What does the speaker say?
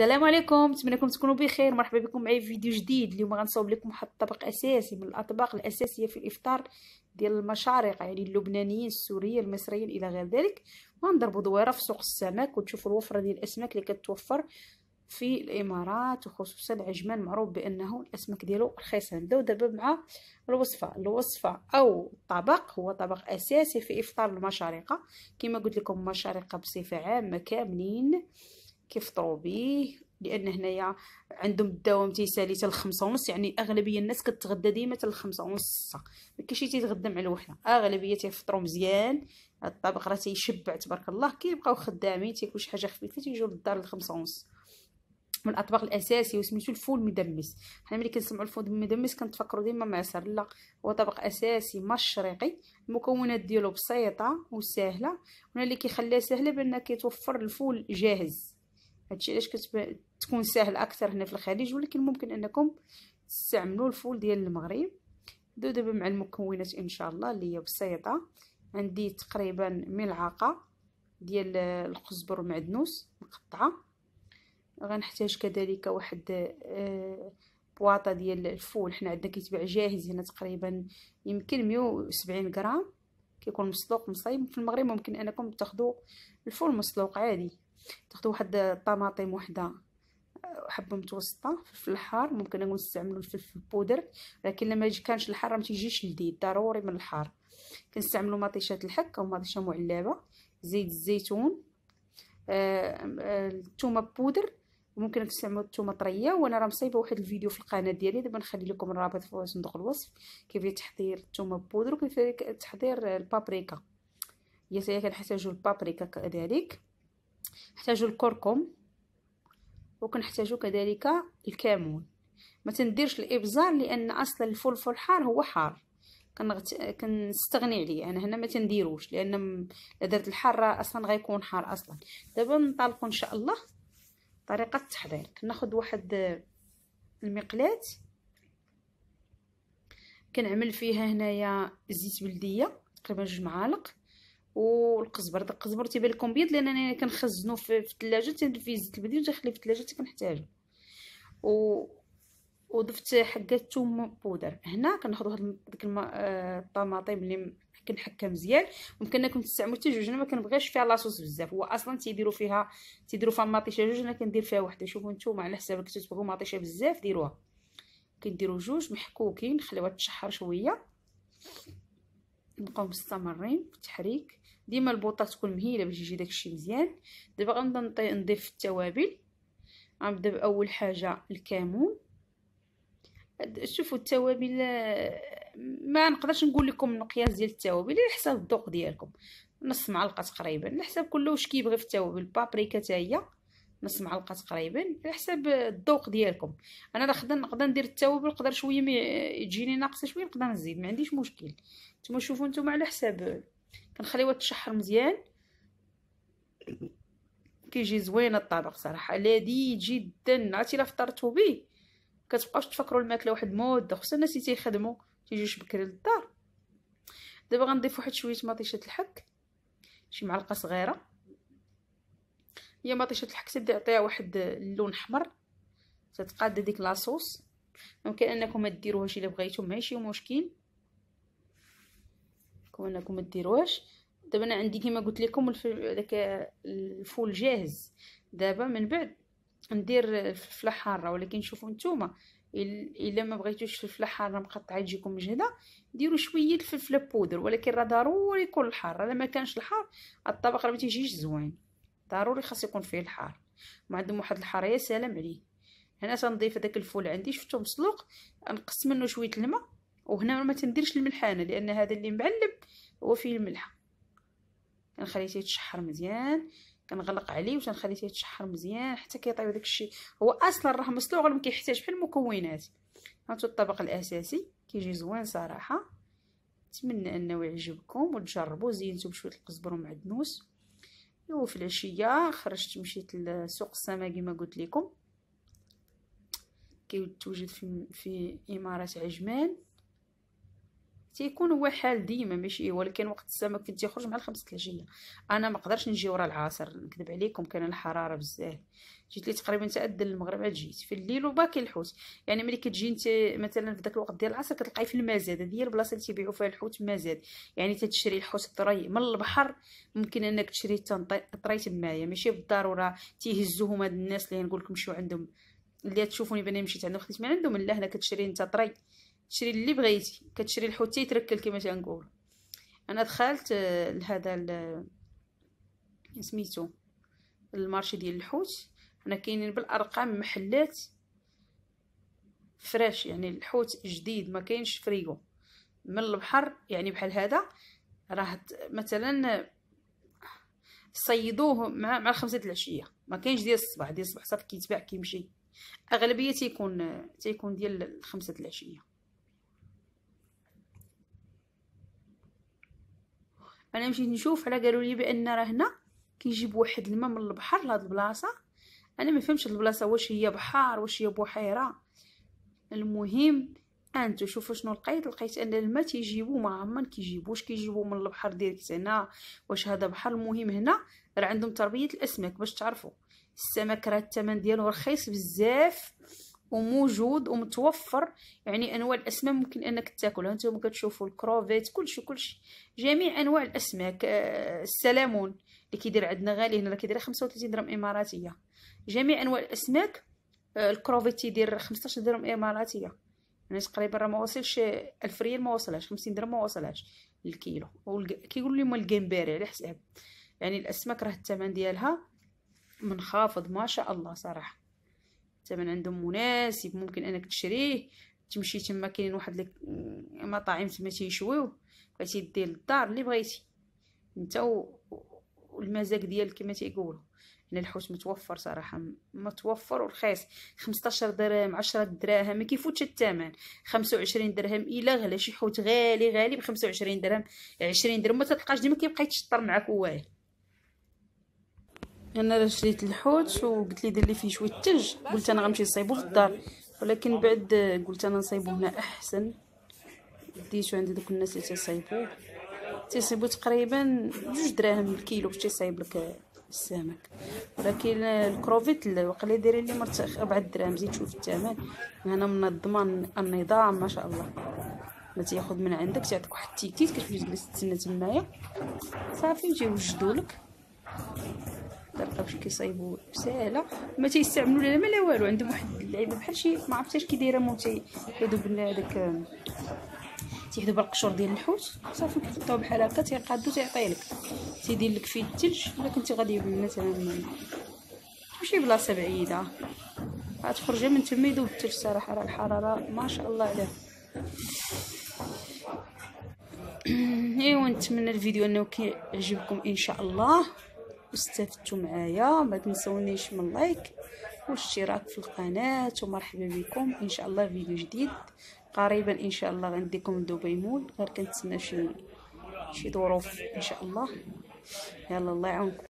السلام عليكم لكم تكونوا بخير مرحبا بكم معايا في فيديو جديد اليوم غنصاوب لكم واحد الطبق اساسي من الاطباق الاساسيه في الافطار ديال المشارقه يعني اللبنانيين السوريين المصريين الى غير ذلك غنضربوا دويره في سوق السمك وتشوفوا الوفره ديال الاسماك اللي كتوفر في الامارات وخصوصا العجمان معروف بانه الاسماك ديالو رخيصه نبداو دابا مع الوصفه الوصفه او الطبق هو طبق اساسي في افطار المشارقه كما قلت لكم المشارقه بصفه عامه كاملين كيف طروبيه لان هنايا عندهم الدوام تيسالي حتى الخمسة ونص يعني اغلبيه الناس كتغدى ديما حتى الخمسة ونص ما كاينش تيتغدى مع الوحده اغلبيه تيفطروا مزيان الطبق راه تيشبع تبارك الله كيبقاو خدامين تيكون شي حاجه خفيفه تيجيو للدار الخمسة ونص من الاطباق الاساسي وسميتو الفول مدمس حنا ملي كنسمعوا الفول المدمس كنتفكروا ديما معسر لا هو طبق اساسي مشرقي المكونات ديالو بسيطه وسهله وانا اللي كيخليها سهله بان كيتوفر الفول جاهز هادشي علاش كتكون تكون ساهل اكثر هنا في الخليج ولكن ممكن انكم تستعملوا الفول ديال المغرب دو دابا مع المكونات ان شاء الله اللي هي بسيطه عندي تقريبا ملعقه ديال القزبر معدنوس مقطعه غنحتاج كذلك واحد آه، بواطه ديال الفول حنا عندنا كيتباع جاهز هنا تقريبا يمكن 170 غرام كيكون مسلوق مصايب في المغرب ممكن انكم تاخذوا الفول مسلوق عادي تاخذوا واحد الطماطم وحده حبه متوسطه فلفل حار ممكن نستعملوا الفلفل بودر لكن لما يجي كانش الحار ما تيجيش لذيذ ضروري من الحار كنستعملوا مطيشه الحك او مطيشه معلبه زيت الزيتون الثومه بودر ممكن تستعملوا الثومه طريه وانا راه مصايبه واحد الفيديو في القناه ديالي دابا نخلي لكم الرابط في صندوق الوصف كيفيه تحضير الثومه بودر وكيفيه تحضير البابريكا هي كنحتاجو البابريكا كذلك نحتاجو الكركم وكنحتاجو كذلك الكمون ما تنديرش الابزار لان اصلا الفلفل الحار هو حار كنغت... كنستغني عليه انا هنا ما تنديروش لان درت الحاره اصلا غيكون حار اصلا دابا نطلقو ان شاء الله طريقه التحضير كناخذ واحد المقلاة كنعمل فيها هنايا زيت بلديه تقريبا جوج معالق والقزبر داك القزبر تيبان لكم بيض لان انا كنخزنو في الثلاجه تندفي زيت البديل تنخليه في الثلاجه تكنحتاجو و وضفت حكه الثوم بودر هنا كناخذ هاد ديك الطماطم آه، اللي كنحكها مزيان ممكن انكم تستعملوا حتى جوج انا ما كنبغيش فيها لاصوص بزاف هو اصلا تيديروا فيها تيديروا فيها مطيشه جوج انا كندير فيها وحده شوفوا نتوما على حساب كنتو تبغوا مطيشه بزاف ديروها كنديروا جوج محكوكين خليوها تشحر شويه نبقاو مستمرين في التحريك ديما البوطه تكون مهيله باش يجي داكشي مزيان دابا غنبدا نضيف التوابل غنبدا باول حاجه الكمون شوفوا التوابل آه، ما نقدرش نقول لكم المقياس ديال التوابل على حساب الذوق ديالكم نص معلقه تقريبا على حساب كل واش كيبغي في التوابل البابريكا تاهي نص معلقه تقريبا على حساب الذوق ديالكم انا نقدر نقدر ندير التوابل نقدر شويه مي... تجيني ناقصه شويه نقدر نزيد ما عنديش مشكل نتوما شوفوا نتوما على حساب كنخليوها تشحر مزيان كيجي زوين الطبق صراحه لذيذ جدا عرفتي الا فطرتو به كتبقاوش تفكروا الماكله واحد المده خصوصا الناس اللي تيخدموا تيجيوش بكري للدار دابا غنضيف واحد شويه مطيشه الحك شي معلقه صغيره هي مطيشه الحكسه دي عطيها واحد اللون احمر تتقاد ديك لاصوص ممكن انكم ديروهاش الا بغيتو ماشي مشكل ممكن انكم ديروهاش دابا انا عندي كما قلت لكم داك الفول جاهز دابا من بعد ندير الفلفله حاره ولكن شوفوا نتوما الا ما بغيتوش الفلفله حاره مقطعه تجيكم مجهده ديروا شويه الفلفله بودر ولكن راه ضروري يكون الحار الا ما كانش الحار الطبق راه ما تيجيش زوين ضروري خاص يكون فيه الحار ما عندهم واحد الحار يا سلام عليه هنا تنضيف هذاك الفول عندي شفتو مسلوق نقص منه شويه الماء وهنا ما تنديرش الملحانه لان هذا اللي معلب هو فيه الملح كنخليه تيتشحر مزيان كنغلق عليه وتنخليه تيتشحر مزيان حتى كيطيب داك الشيء هو اصلا راه مسلوق ولا كيحتاج بحال المكونات هانتو الطبق الاساسي كيجي زوين صراحه نتمنى انه يعجبكم وتجربوه زينتو بشويه القزبر ومعدنوس ايوا العشيه خرجت مشيت لسوق السمك كما قلت لكم توجد في في اماره عجمان تيكون هو حال ديما ماشي ولكن وقت السمك كنت تيخرج مع الخمسة العشية انا ما قدرش نجي ورا العصر نكذب عليكم كان الحراره بزاف جيت لي تقريبا تأدى المغرب عاد جيت في الليل وباكي الحوت يعني ملي كتجي انت مثلا في داك الوقت ديال العصر كتلقاي في المزاد هذه هي البلاصه اللي تيبيعوا فيها الحوت مزاد يعني تتشري الحوت طري من البحر ممكن انك تشري طري تمايا ماشي بالضروره تيهزوهم هاد الناس اللي نقول لكم شو عندهم اللي تشوفوني باني مشيت عندهم خديت من عندهم لا هنا كتشري انت طري تشري اللي بغيتي كتشري الحوت تيتركل كما تنقول انا دخلت آه، لهذا آه، سميتو المارشي ديال الحوت هنا كاينين بالارقام محلات فريش يعني الحوت جديد ما كاينش فريغو من البحر يعني بحال هذا راه مثلا صيدوه مع مع الخمسة د العشيه ما كاينش ديال الصباح ديال الصباح صافي كيتباع كيمشي اغلبيه تيكون آه، تيكون ديال الخمسة د العشيه انا مشيت نشوف على قالوا لي بان راه هنا كيجيب واحد الماء من البحر لهاد البلاصه انا ما فهمتش البلاصه واش هي بحر واش هي بحيره المهم انتو شوفوا شنو لقيت لقيت ان الماء تيجيبو ما عمرن كيجيبوش كيجيبو من البحر ديريكت هنا واش هذا بحر المهم هنا راه عندهم تربيه الاسماك باش تعرفوا السمك راه الثمن ديالو رخيص بزاف وموجود ومتوفر يعني انواع الاسماك ممكن انك تاكلها انتم كتشوفوا الكروفيت كلشي كلشي جميع انواع الاسماك السلمون اللي كيدير عندنا غالي هنا راه كيدير 35 درهم اماراتيه جميع انواع الاسماك آه، الكروفيت تيدير 15 درهم اماراتيه يعني تقريبا راه ما وصلش 1000 ريال ما وصلهاش 50 درهم ما وصلهاش الكيلو كيقولوا مال الجمبري على حساب يعني الاسماك راه الثمن ديالها منخفض ما شاء الله صراحه الثمن عندهم مناسب ممكن انك تشريه تمشي تما كاينين واحد لك مطاعم تما تيشويو بغيتي دير للدار اللي بغيتي انت والمزاج ديالك كما تيقولوا هنا الحوت متوفر صراحه متوفر ورخيص 15 درهم 10 دراهم ما كيفوتش الثمن 25 درهم الا غلى شي حوت غالي غالي ب 25 درهم 20 درهم ما تلقاش ديما كيبقى يتشطر معاك والو انا راه شريت الحوت وقلت لي دير لي فيه شويه الثلج قلت انا غنمشي نصايبو في الدار ولكن بعد قلت انا نصايبو هنا احسن ديتو عند دوك الناس اللي تصايبوه تصايبو تقريبا جوج دراهم الكيلو باش تيصايب لك السمك ولكن الكروفيت اللي دايرين لي مرت 4 دراهم زيد شوف الثمن هنا الضمان النظام ما شاء الله ما تياخذ من عندك تعطيك واحد التيكيت كتجلس تسنى تمايا صافي يجي يوجدولك الطريقه باش كيصايبوا ساهله ما تيستعملوا لا ما لا والو عندهم واحد اللعيبه بحال شي ما عرفتش كي دايره مو تيحيدوا هذاك تيحدو بالقشور ديال الحوت صافي كيقطعوا بحال هكا تيقادو تيعطيه لك تيدير لك فيه الثلج الا كنتي غادي مثلا شي بلاصه بعيده غتخرجي من تما يذوب الثلج صراحه راه الحراره ما شاء الله عليه ايوا نتمنى الفيديو انه كيعجبكم ان شاء الله واستفدتوا معايا ما تنسونيش من لايك والاشتراك في القناه ومرحبا بكم ان شاء الله فيديو جديد قريبا ان شاء الله غنديكم دبي مول غير كنتسنى شي شي ظروف ان شاء الله يلا الله يعاونكم